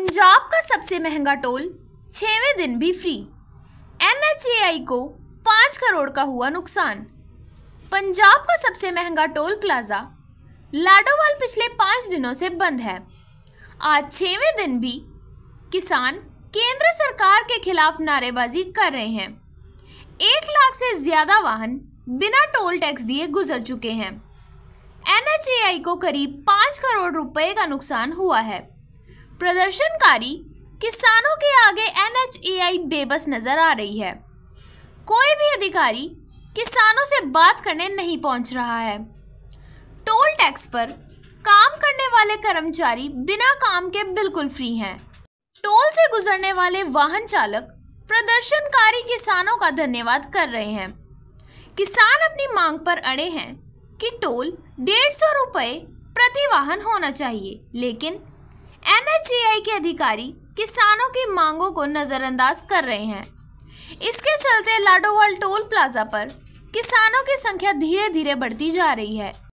पंजाब का सबसे महंगा टोल छवें दिन भी फ्री एन को पाँच करोड़ का हुआ नुकसान पंजाब का सबसे महंगा टोल प्लाजा लाडोवाल पिछले पाँच दिनों से बंद है आज छवें दिन भी किसान केंद्र सरकार के खिलाफ नारेबाजी कर रहे हैं एक लाख से ज़्यादा वाहन बिना टोल टैक्स दिए गुजर चुके हैं एन को करीब पाँच करोड़ रुपए का नुकसान हुआ है प्रदर्शनकारी किसानों के आगे एन बेबस नजर आ रही है कोई भी अधिकारी किसानों से बात करने नहीं पहुंच रहा है टोल टैक्स पर काम करने वाले कर्मचारी बिना काम के बिल्कुल फ्री हैं टोल से गुजरने वाले वाहन चालक प्रदर्शनकारी किसानों का धन्यवाद कर रहे हैं किसान अपनी मांग पर अड़े हैं कि टोल डेढ़ सौ रुपये प्रति वाहन होना चाहिए लेकिन एनएचएआई के अधिकारी किसानों की मांगों को नज़रअंदाज कर रहे हैं इसके चलते लाडोवाल टोल प्लाजा पर किसानों की संख्या धीरे धीरे बढ़ती जा रही है